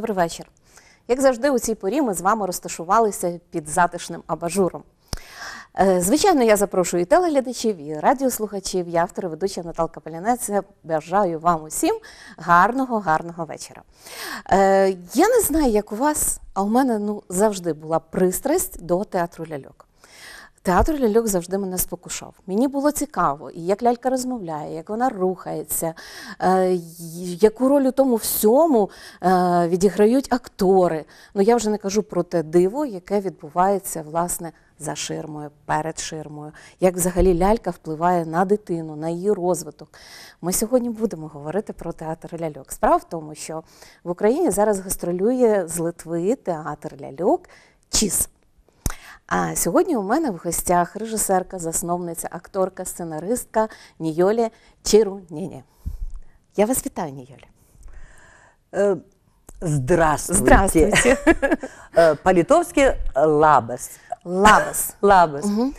добрий вечір. Як завжди, у цій порі ми з вами розташувалися під затишним абажуром. Е, звичайно, я запрошую і телеглядачів, і радіослухачів, і автор і ведуча Наталка Полянець. Бажаю вам усім гарного, гарного вечора. Е, я не знаю, як у вас, а у мене ну завжди була пристрасть до театру ляльок. Театр ляльок завжди мене спокушав. Мені було цікаво, і як лялька розмовляє, як вона рухається, е, яку роль у тому всьому е, відіграють актори. Ну я вже не кажу про те диво, яке відбувається власне за ширмою, перед ширмою, як взагалі лялька впливає на дитину, на її розвиток. Ми сьогодні будемо говорити про театр ляльок. Справа в тому, що в Україні зараз гастролює з Литви театр ляльок Чіс. А сьогодні у мене в гостях режисерка, засновниця, акторка, сценаристка Нійолі Чируніні. Я вас вітаю, Нійолі. Здравствуйте. Здравствуйте. По-литовски лабас. Лабас. Лабас. Угу.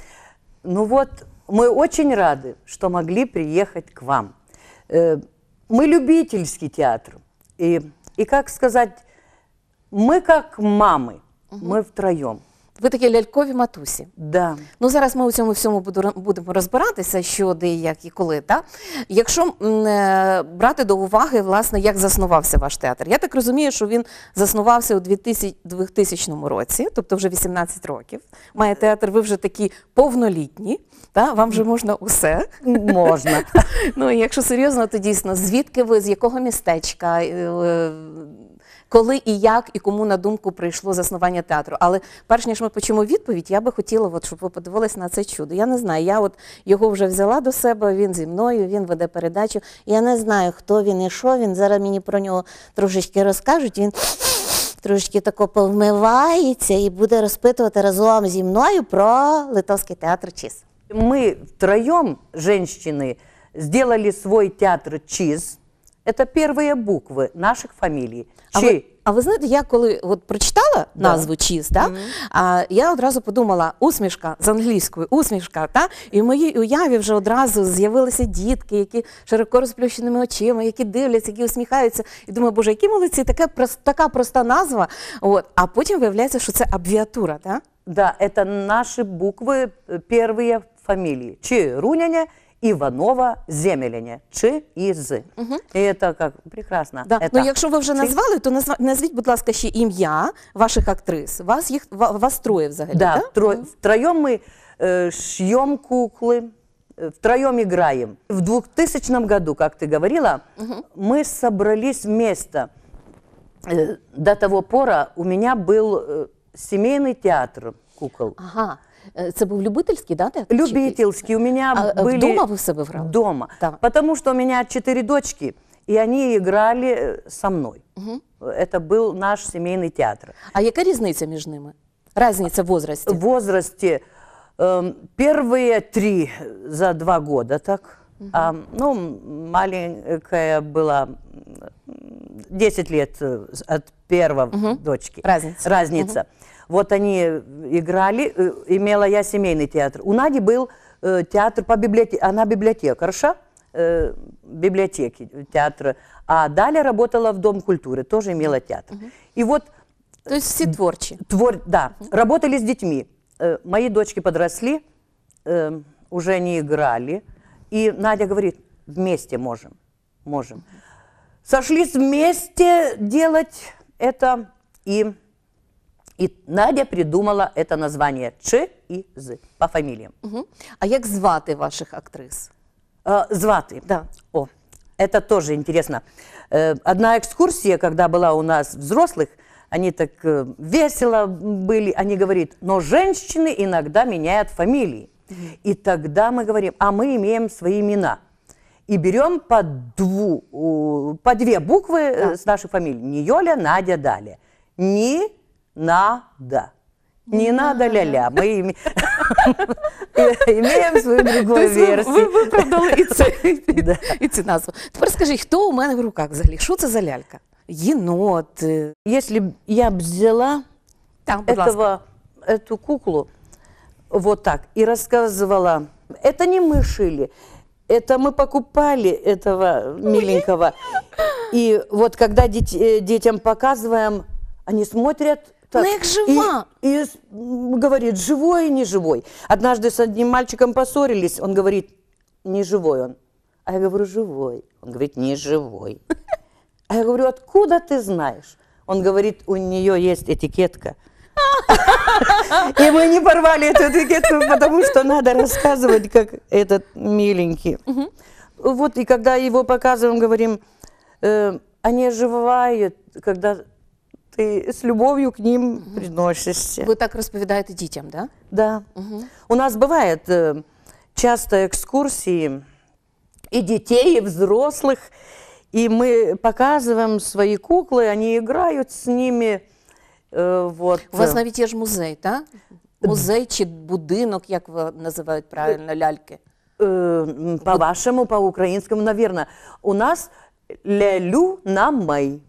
Ну вот, мы очень рады, что могли приехать к вам. Э, мы любительский театр. И, и как сказать, мы как мамы, угу. мы втроем – Ви такі лялькові матусі. Да. Ну зараз ми у цьому всьому буду, будемо розбиратися, що де, як і коли. Да? Якщо е, брати до уваги, власне, як заснувався ваш театр, я так розумію, що він заснувався у 2000, 2000 році, тобто вже 18 років. Має театр, ви вже такі повнолітні, да? вам вже можна усе. Можна. Ну якщо серйозно, то дійсно звідки ви, з якого містечка? Е, е, коли і як, і кому на думку прийшло заснування театру. Але перш ніж ми почнемо відповідь, я би хотіла, от, щоб ви подивилися на це чудо. Я не знаю, я от його вже взяла до себе, він зі мною, він веде передачу. Я не знаю, хто він і що він. Зараз мені про нього трошечки розкажуть. Він трошечки тако повмивається і буде розпитувати разом зі мною про Литовський театр ЧИС. Ми втроєм женщины, сделали свой театр ЧИЗ, Это первые буквы наших фамилий. А Чи. ви, а ви знаєте, я коли от прочитала Да. назву ЧІС, да, Мгм. а, я одразу подумала усмішка з англійської, усмішка, та? і в моїй уяві вже одразу з'явилися дітки, які широко розплющеними очима, які дивляться, які усміхаються. І думаю, боже, які молодці, така, прос- така проста назва. От. А потім виявляється, що це абвіатура. Та? Да, это наши буквы, э, е, первые фамилии. Чи Руняня Іванова Земеляня чи із. Угу. І це як прекрасно. Да. Это. Ну, якщо ви вже назвали, то назва... назвіть, будь ласка, ще ім'я ваших актрис. Вас їх вас троє взагалі. Да, да? Тро... Втроєм ми шьем куклы, втроем играем. В 2000 году, как ты говорила, угу. мы собрались вместе. До того пора у меня был семейный театр кукол. Ага. Это был любительский, да? так? Любительский. У меня А, а были... дома вы в себе грали? Дома. Да. Потому что у меня четыре дочки, и они играли э, со мной. Мгм. Это был наш семейный театр. А яка разница между ними? Разница в возрасте. В эм, возрасте первые три за два года так. А, ну, маленькая была м, 10 лет э, от первого дочки. Разница. Разница. Вот они э, играли, э, имела я семейный театр. У Нади был э, театр по библиотеке, она библиотекарша библиотеки театра, а далее работала в Дом культуры, тоже имела театр. Угу. И вот... То есть все творчи. Твор, да, угу. работали с детьми. Мои дочки подросли, уже не играли. И Надя говорит, вместе можем, можем. Сошлись вместе делать это. И и Надя придумала это название Ч и З по фамилиям. Угу. А як звати ваших актрис? А, звати. Да. О, это тоже интересно. Э, одна экскурсия, когда была у нас взрослых, они так э, весело были, они говорят, но женщины иногда меняют фамилии. И тогда мы говорим, а мы имеем свои имена. И берем по, дву, по две буквы да. с нашей фамилии. Не Йоля, Надя, Далее. Ни надо. Не надо ля-ля. Мы имеем свою другую версию. Вы продали і цю назву. Тепер скажи, хто у меня в руках взагалі? Что це за лялька? Енот. Если б я б взяла этого, эту куклу вот так и рассказывала, это не мы шили, это мы покупали этого миленького. И вот когда э, детям показываем, они смотрят так. Ну, как жива. И, и говорит, живой и не живой. Однажды с одним мальчиком поссорились, он говорит, не живой он. А я говорю, живой. Он говорит, не живой. А я говорю, откуда ты знаешь? Он говорит, у нее есть этикетка. И мы не порвали эту этикетку, потому что надо рассказывать, как этот миленький. Вот, и когда его показываем, говорим, «Э, они оживают, когда ты с любовью к ним угу. приносишься. Вы так розповідаєте детям, да? Да. Угу. У нас бывает э, часто экскурсии и детей, и взрослых, и мы показываем свои куклы, они играют с ними. Э, вот. У э. вас навіть же музей, Да? Музей чи будинок, как ви називають правильно, ляльки? Э, По-вашему, по-украинскому, наверное. У нас лялю на май.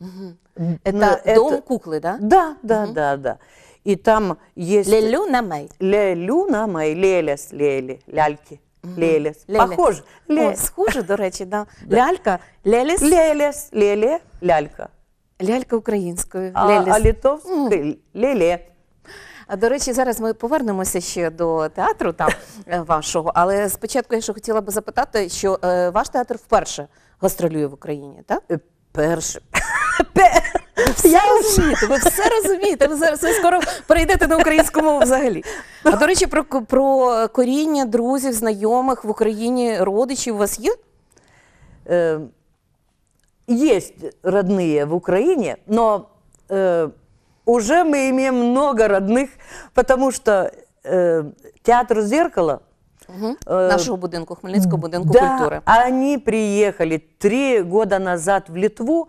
Угу. Это, ну, дом это... куклы, да? Да, да, да, да. И там есть... Лелю на май. Лелю на май. Лелес, лели, ляльки. Лелес. Похоже. Ле... схоже, до речі, да. Лялька, лелес. Лелес, леле, лялька. Лялька українською. А, лелес. а леле. А до речі, зараз ми повернемося ще до театру там е, вашого. Але спочатку я ще хотіла би запитати, що е, ваш театр вперше гастролює в Україні, так? Е, перше. Все Я розумієте, ви все розумієте. Ви зараз ви скоро перейдете на українську мову взагалі. А до речі, про про коріння друзів, знайомих в Україні, родичів у вас є? Э, ем, есть родные в Україні, але ем, э, уже мы имеем много родних, тому що э, театр зеркала е, Угу. Э, будинку, Хмельницкого будинку да, культуры. они приехали три роки назад в Литву,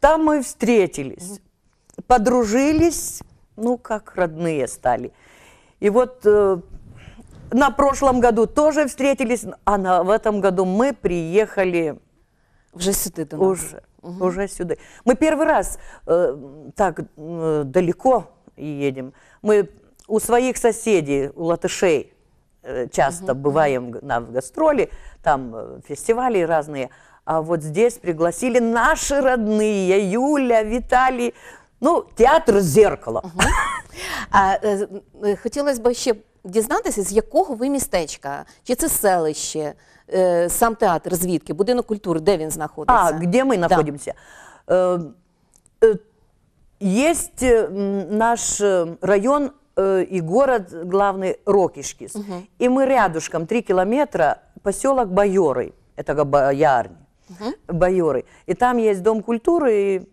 Там мы встретились, подружились, ну, как родные стали. И вот э, на прошлом году тоже встретились, а на, в этом году мы приехали... Уже сюда до Уже, угу. уже сюда. Мы первый раз э, так э, далеко едем. Мы у своих соседей, у латышей, э, часто угу. бываем на, в гастроли, там э, фестивали разные – а вот здесь пригласили наши родные, Юля, Виталий, ну, театр зеркало. Угу. А, е, э, э, хотілося б ще дізнатися, з якого ви містечка, чи це селище, сам театр, звідки, будинок культури, де він знаходиться? А, где мы находимся? Э, Есть наш район э, и город главный Рокишкис. И мы рядышком, три километра, поселок Байоры, это Боярни угу. Байори. І там есть Дом культуры, и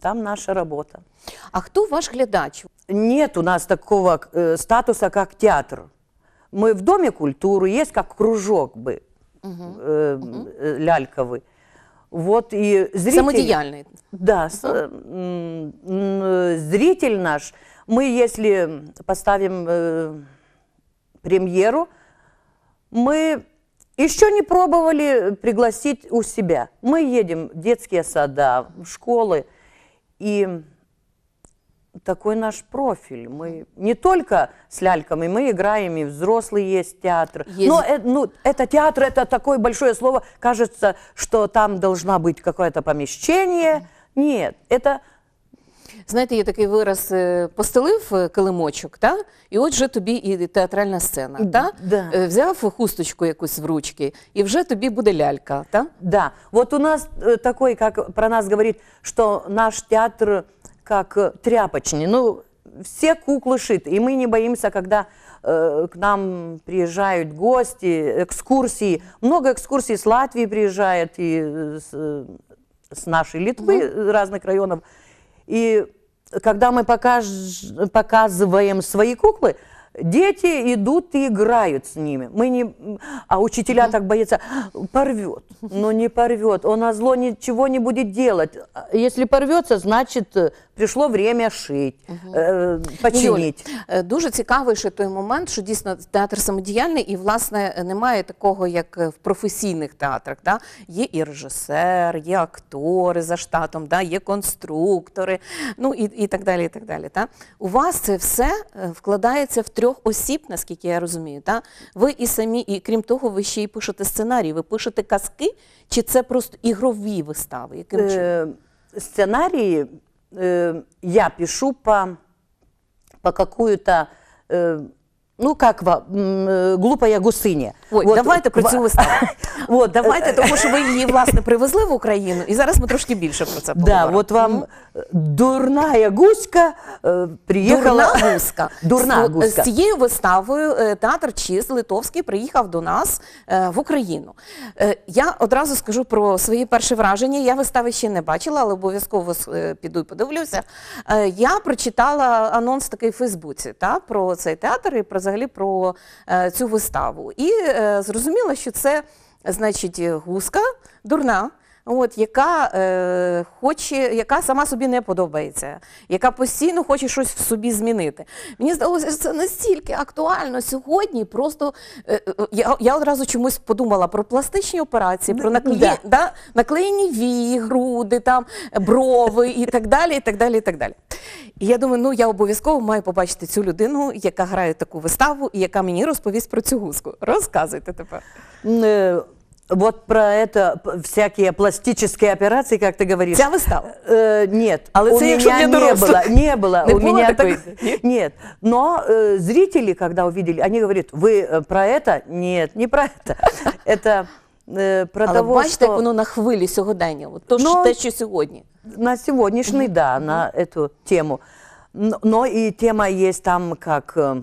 там наша работа. А кто ваш глядач? Нет у нас такого э, статуса, как театр. Мы в Доме культуры, есть как кружок бы угу. э, угу. ляльковый. Вот и зритель... Самодеяльный. Да, угу. с, э, э, зритель наш, мы если поставим э, премьеру, мы еще не пробовали пригласить у себя. Мы едем в детские сада, в школы. И такой наш профиль. Мы не только с ляльками, мы играем, и взрослый есть театр. Есть. Но э, ну, это театр, это такое большое слово. Кажется, что там должна быть какое-то помещение. Нет, это знаєте, є такий вираз, постелив килимочок, та? і от вже тобі і театральна сцена. Та? Да. Взяв хусточку якусь в ручки, і вже тобі буде лялька. Та? Да. Вот у нас э, такой, как про нас говорит, что наш театр как э, тряпочный. Ну, все куклы шит, и мы не боимся, когда э, к нам приезжают гости, экскурсии. Много экскурсий с Латвии приезжает и с, с нашей Литвы, mm -hmm. разных районов. И когда мы покаж... показываем свои куклы, Дети идут и играют с ними. Мы не, а учителя так боятся, порвет. Но не порвет. Он на зло ничего не будет делать. А если порвется, значит, прийшло время шить, угу. Э, починити. Ну, Юль, е, дуже цікавий ще той момент, що дійсно театр самодіяльний, і власне немає такого, як е, в професійних театрах. Да? Є і режисер, є актори за штатом, да? є конструктори, ну і і так далі. і так далі. Да? У вас це все е, вкладається в трьох осіб, наскільки я розумію. Да? Ви і самі, і крім того, ви ще й пишете сценарії, ви пишете казки, чи це просто ігрові вистави? Яким чином? Сценарії э, я пишу по, по какую-то э, ну как э, глупая гусиня. Ой, От, давайте про цю виставу. От, давайте, тому що ви її власне привезли в Україну, і зараз ми трошки більше про це поговоримо. Да, от вам дурна гуська е, приїхала. Дурна гуська. Дурна З- гуська. З цією виставою е, театр ЧІС Литовський приїхав до нас е, в Україну. Я одразу скажу про свої перші враження. Я вистави ще не бачила, але обов'язково піду і подивлюся. Я прочитала анонс такий в Фейсбуці про цей театр і про за- взагалі про цю виставу. І зрозуміла, що це значить гуска дурна. от, яка е, хоче, яка сама собі не подобається, яка постійно хоче щось в собі змінити. Мені здалося, що це настільки актуально сьогодні. Просто е, е, е я я одразу чомусь подумала про пластичні операції, про накле... да. Да? наклеєні вії, груди, там, брови і так далі. І так далі, і так далі. І я думаю, ну я обов'язково маю побачити цю людину, яка грає таку виставу і яка мені розповість про цю гуску. Розказуйте тепер. Е, Вот про это всякие пластические операции, как ты говоришь. Ця вистава? Е, э, Нет, а у меня для дорослих. Не було, не было, Не у меня такой? Так... Нет. Но э, зрители, когда увидели, они говорят, вы э, про это? Нет, не про это. Это э, про Але того, бачите, що... як воно на хвилі сьогодення, от то, ну, що, ну, сегодня. На сегодняшний да, на эту тему. Но и тема есть там, как э,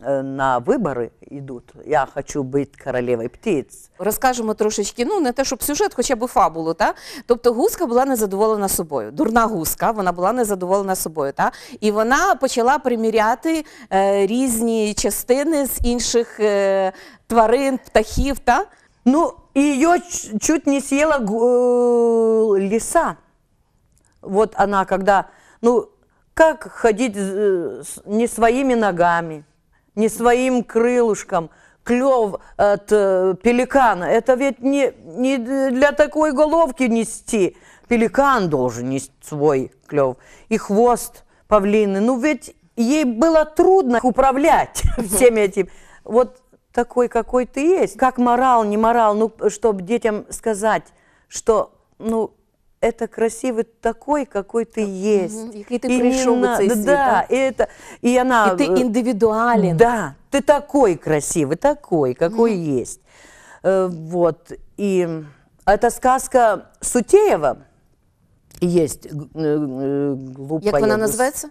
э, на вибори йдуть. Я хочу бути королевою птиць. Розкажемо трошечки, ну не те, щоб сюжет, хоча б фабулу. Та? Тобто гуска була незадоволена собою. Дурна гуска, вона була незадоволена собою. Та? І вона почала приміряти е, різні частини з інших е, тварин, птахів. Та? Ну, і її чуть не з'їла э, ліса. Вот вона, коли, ну, Как ходить э, не своими ногами, не своим крылышком, клев от э, пеликана. Это ведь не, не для такой головки нести. Пеликан должен нести свой клев. И хвост павлины. Ну ведь ей было трудно управлять всем этим. Вот такой, какой ты есть. Как морал, не морал, ну, чтобы детям сказать, что, ну, это красивый такой, какой ты есть. И ти і прийшов у цей Да, і, это, и она. И ты э, индивидуален. Да, ты такой красивый, такой, какой mm есть. Э, вот. И а эта сказка Сутеева есть. Э, глупая Як вона называется?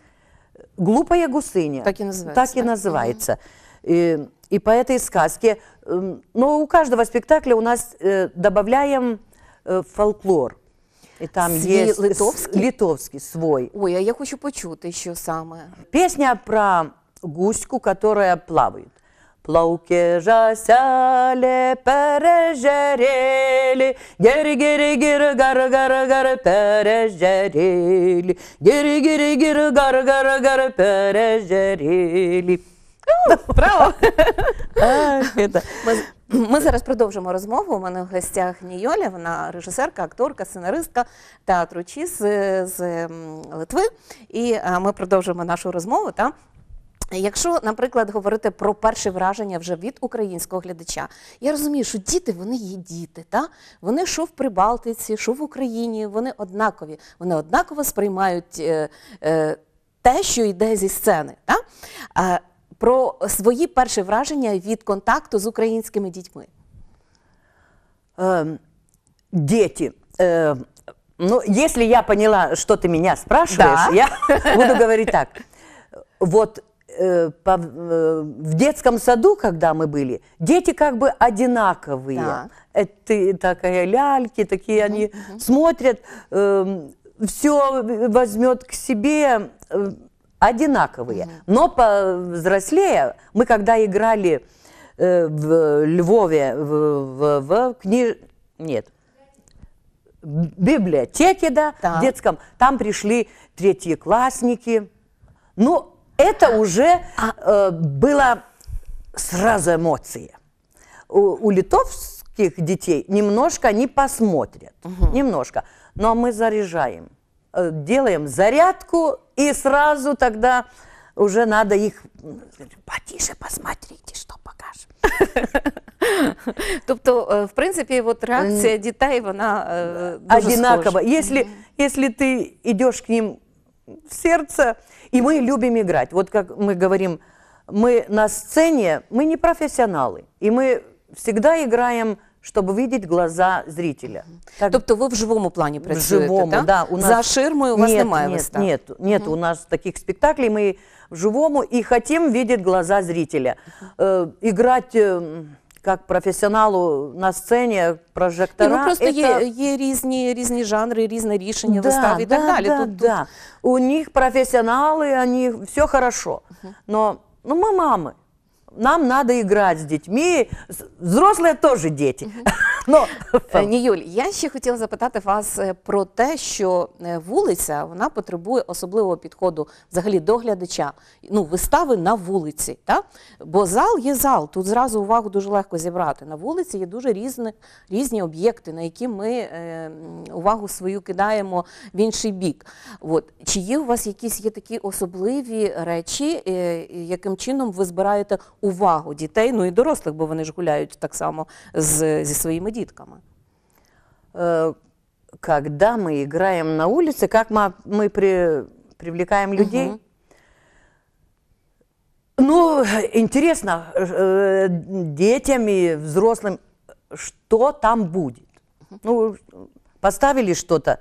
«Глупая гусыня». Так и называется. Так и называется. И, и по этой сказке, эм, но у каждого спектакля у нас добавляем фольклор. И там Свій є литовський? литовський свой. Ой, а я хочу почути, що саме. Песня про гуську, которая плавает. Плавки жасяли, пережарели, гири гири гири гар гар гар пережарели, гири гири гири гар гар гар пережарели. Браво! Ми зараз продовжимо розмову. У мене в гостях Ніоля, вона режисерка, акторка, сценаристка театру Чіс е, з, з Литви. І е, ми продовжимо нашу розмову. Та? Якщо, наприклад, говорити про перше враження вже від українського глядача, я розумію, що діти вони є діти, та вони що в Прибалтиці, що в Україні, вони однакові, вони однаково сприймають е, е, те, що йде зі сцени. Та? Е, про свої перші враження від контакту з українськими дітьми. Э, дети. Э, ну, если я поняла, что ты меня спрашиваешь, да. я буду говорить так. Вот э, по, э, в детском саду, когда мы были, дети как бы одинаковые. Да. Это такая ляльки, такие они смотрят, э, эм, все возьмет к себе, э, одинаковые. Но повзрослее, мы когда играли э, в Львове, в, в, в книж... Нет, библиотеке, да, да, в детском, там пришли третьеклассники. Ну, это а, уже а... Э, было сразу эмоции. У, у литовских детей немножко они посмотрят, угу. немножко, но мы заряжаем. Э, делаем зарядку, и сразу тогда уже надо их потише посмотрите, що покажемо. тобто, в принципе от реакція дітей она дуже одинакова. Если, если ты идешь к ним в сердце, и мы любим играть. Вот как мы говорим, мы на сцене, мы не профессионалы, и мы всегда играем щоб видіти глаза зрителя. Так, Тобто ви в живому плані працюєте, живому, так? да, у нас- За ширмою у вас Нет, немає нет, вистав? Нет, нет, у нас таких спектаклей мы в живому и хотим видеть глаза зрителя. Э, играть э, как профессионалу на сцене прожектора. ну просто є, это- є різні, різні жанри, різні рішення вистав і так далее. да, тут, да. У них профессионалы, они все хорошо. Но ну, мы мамы нам надо играть с детьми. Взрослые тоже дети. Угу. Ну, е, Ні, я ще хотіла запитати вас е, про те, що е, вулиця вона потребує особливого підходу взагалі доглядача, ну, вистави на вулиці. Та? Бо зал є зал, тут зразу увагу дуже легко зібрати. На вулиці є дуже різні різні об'єкти, на які ми е, увагу свою кидаємо в інший бік. От. Чи є у вас якісь є такі особливі речі, е, яким чином ви збираєте увагу дітей, ну і дорослих, бо вони ж гуляють так само з, зі своїми дітками. Э, когда мы играем на улице, как мы, мы при, привлекаем людей? Угу. Ну, интересно, э, детям и взрослым, что там будет? Ну, поставили что-то,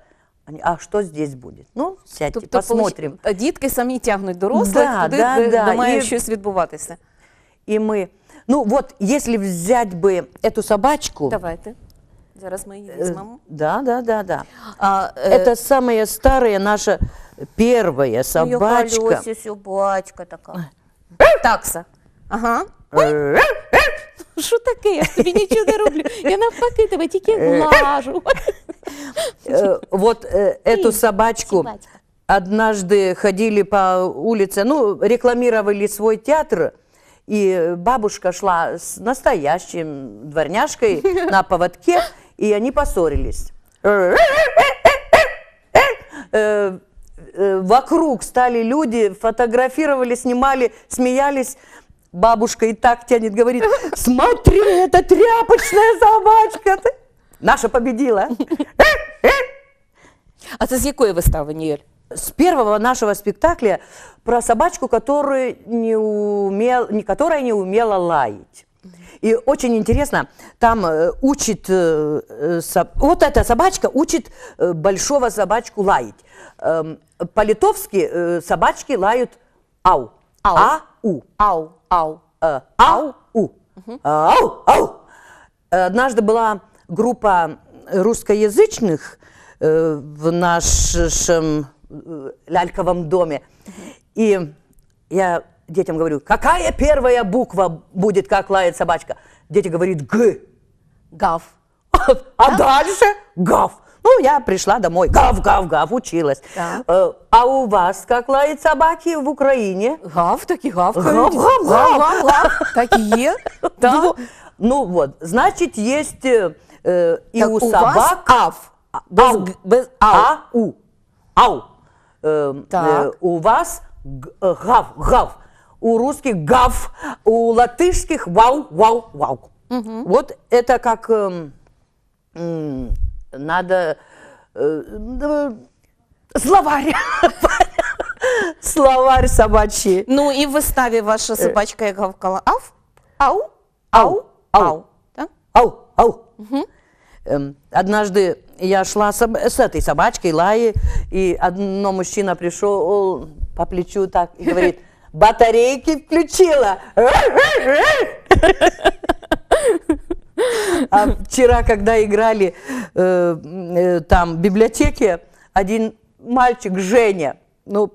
а что здесь будет? Ну, сядьте, тобто, посмотрим. Э, Дітки сами тягнуть дорослих, да, туди, да, де да. має і, щось відбуватися. І ми ну вот, если взять бы эту собачку... давай ты, Зараз ми її э, візьмемо. Да, да, да, да. А, э, Это э... самая старая наша первая собачка. Її колесі собачка така. Такса. Ага. Ой. Що Я тебе ничего не роблю. Я навпаки тебе э. тільки глажу. Вот эту собачку однажды ходили по улице, ну, рекламировали свой театр, и бабушка шла с настоящим дворняжкой на поводке, и они поссорились. Э, э, вокруг стали люди, фотографировали, снимали, смеялись. Бабушка и так тянет, говорит, смотри, это тряпочная собачка. Наша победила. А це з якої вистави, с первого нашего спектакля про собачку, которую не умел, которая не умела лаять. И очень интересно, там э, учит, э, э, вот эта собачка учит большого собачку лаять. Эм, по-литовски собачки лают ау. Ау. Ау. Ау. Ау. Ау. Ау. Ау. Ау. Однажды была группа русскоязычных в нашем Э, ляльковом доме. И я детям говорю, какая первая буква будет, как лает собачка? Дети говорят, Г. Гав. А дальше гав. Ну, я пришла домой, гав, гав, гав, училась. Да. Э, а у вас как лают собаки в Украине? Гав, таки гав. Гав, гав, гав, гав, гав, гав. Такие. Да. Ну, ну вот, значит, есть э, э и так у, у собак... Вас ав. Без, ау. без ау. А, у. Ау. Эм, э, у вас э, гав, гав, у русских гав, у латышских вау, вау, вау. Угу. Вот это как э, э, надо э, э, словарь. Словарь собачий. Ну и в выставе ваша э. собачка гавкала ав, ау, ау, ау, ау. Ау, ау. Угу. Эм, однажды я шла с, этой собачкой Лаи, и одно мужчина пришел по плечу так и говорит, батарейки включила. А вчера, когда играли э, э, там в библиотеке, один мальчик, Женя, ну,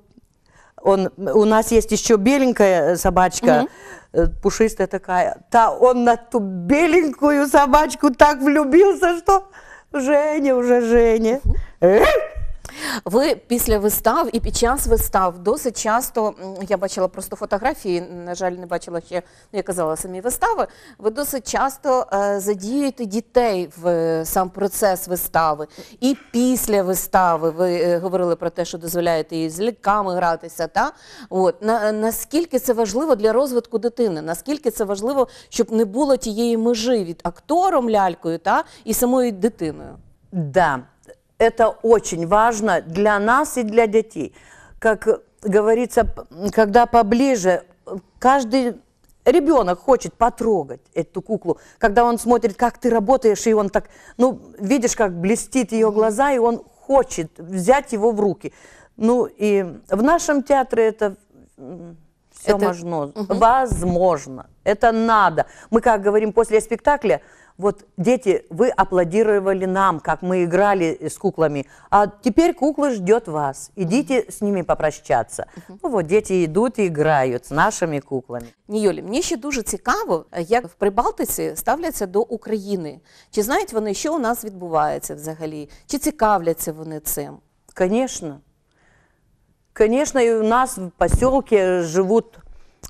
он, у нас есть еще беленькая собачка, mm-hmm Э, пушистая такая, та он на ту беленькую собачку так влюбился, что Женя уже Женя. Ви після вистав і під час вистав досить часто я бачила просто фотографії, на жаль, не бачила ще, ну, я казала самі вистави. Ви досить часто е, задіюєте дітей в е, сам процес вистави. І після вистави ви е, говорили про те, що дозволяєте їй з ліками гратися. Та? От. На, наскільки це важливо для розвитку дитини? Наскільки це важливо, щоб не було тієї межі від актором лялькою та, і самою дитиною? Да. Это очень важно для нас и для детей. Как говорится, когда поближе, каждый ребенок хочет потрогать эту куклу, когда он смотрит, как ты работаешь, и он так, ну, видишь, как блестит ее глаза, и он хочет взять его в руки. Ну, и в нашем театре это все это... можно, угу. возможно, это надо. Мы как говорим после спектакля, вот дети, вы аплодировали нам, как мы играли э, с куклами, а теперь кукла ждет вас. Идите mm-hmm. с ними попрощаться. Mm-hmm. Ну вот дети идут и играют с нашими куклами. Ні, Юлі, мені ще дуже цікаво, як в Прибалтиці ставляться до України. Чи знають вони, що у нас відбувається взагалі? Чи цікавляться вони цим? Конечно. Конечно, и у нас в поселке живут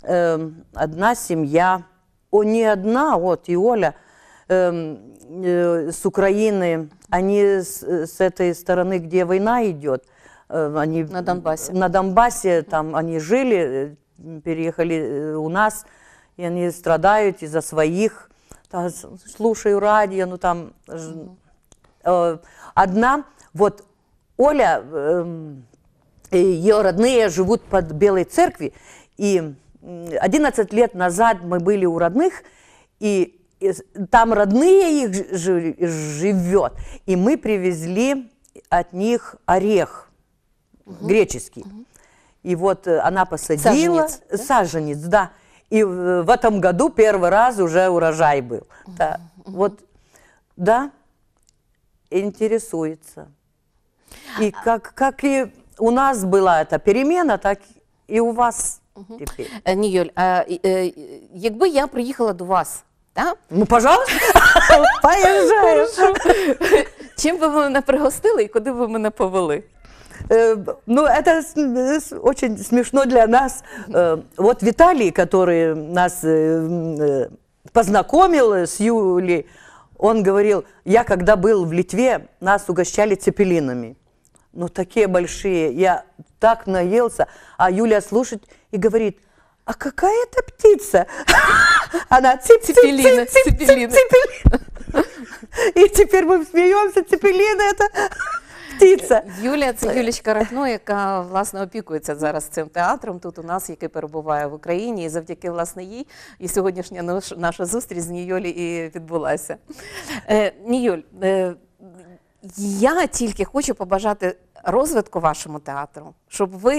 э, одна семья. О, не одна, вот и Оля – Эм, э, с Украины, они с, с этой стороны, где война идет, э, они на Донбассе, на Донбассе там они жили, э, переехали у нас, и они страдают из-за своих. Там, слушаю радио, ну там mm одна, вот Оля, эм, ее родные живут под Белой церкви, и 11 лет назад мы были у родных, и там родные их живет. И мы привезли от них орех угу. греческий. Угу. И вот э, она посадила... Саженец, да? Саженец, да. И э, в этом году первый раз уже урожай был. Угу. Да. Вот, да, интересуется. А, и а как, как и у нас была эта перемена, так и у вас. Угу. Ні, Юль, а, э, якби я приехала до вас да? Ну, пожалуйста, поїжджаю. Чим би ви мене пригостили і куди б мене повели? Э, ну, это очень смешно для нас. Э, вот Виталий, который нас э, познакомил с Юлей, он говорил, я когда был в Литве, нас угощали цепелинами. Ну, такие большие, я так наелся. А Юля слушает и говорит, а какая это птица? Она цепелина. Цепелина. И теперь мы сміємося, цепеліна – это птиця. Юлія, це Юлічка Рахно, яка власне опікується зараз цим театром тут у нас, який перебуває в Україні, і завдяки власне їй. І сьогоднішня наша зустріч з Ніолі і відбулася. Е, Ніоль, е, я тільки хочу побажати розвитку вашому театру, щоб ви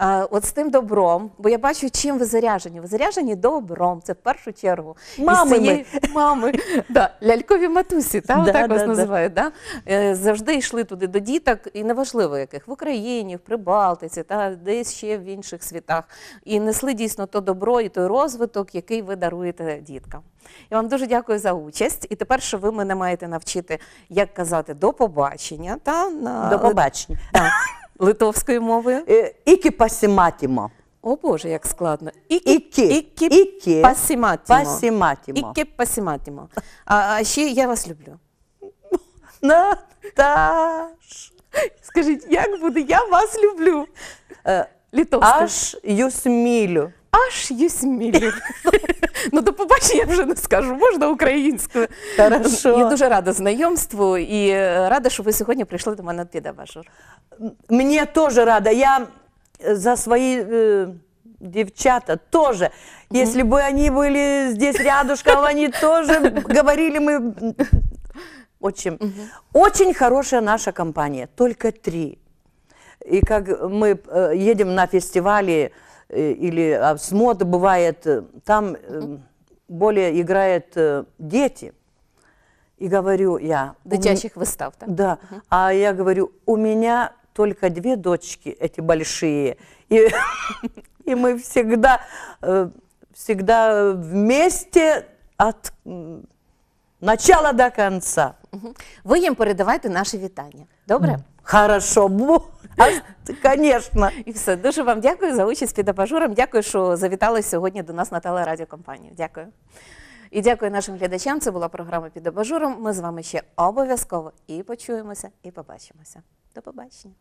е, от з тим добром, бо я бачу, чим ви заряжені. Ви заряжені добром, це в першу чергу. Мами, цієї... мами, да, лялькові матусі, та, да, так да, вас да. називають. Да? Е, завжди йшли туди до діток, і неважливо яких в Україні, в Прибалтиці, та десь ще в інших світах. І несли дійсно то добро і той розвиток, який ви даруєте діткам. Я вам дуже дякую за участь. І тепер, що ви мене маєте навчити, як казати до побачення та на до побачення. Литовською мовою. Е, ікі пасіматімо. О Боже, як складно. Ікі, ікі, ікі, ікі пасіматімо. Ікі пасіматімо. А, ще я вас люблю. Наташ. Скажіть, як буде? Я вас люблю. Е, Аж юсмілю. аж єсмілів. Ну, до побачення я вже не скажу, можна українською. Хорошо. Я дуже рада знайомству і рада, що ви сьогодні прийшли до мене під Абашур. Мені теж рада. Я э, за свої э, девчата тоже. Если бы они были здесь рядышком, они тоже говорили мы... Очень, очень хорошая наша компания, только три. И как мы э, едем на фестивале Э, или а бывает, э, там э, более играют дети. И говорю я... Дитячих выстав, да? Да. Угу. А я говорю, у меня только две дочки эти большие. И, и мы всегда, всегда вместе от начала до конца. Угу. Ви їм передавайте наші вітання. Добре? Хорошо. Конечно. І все. Дуже вам дякую за участь під абажуром. Дякую, що завітали сьогодні до нас на телерадіокомпанію. Дякую. І дякую нашим глядачам. Це була програма під абажуром. Ми з вами ще обов'язково і почуємося, і побачимося. До побачення.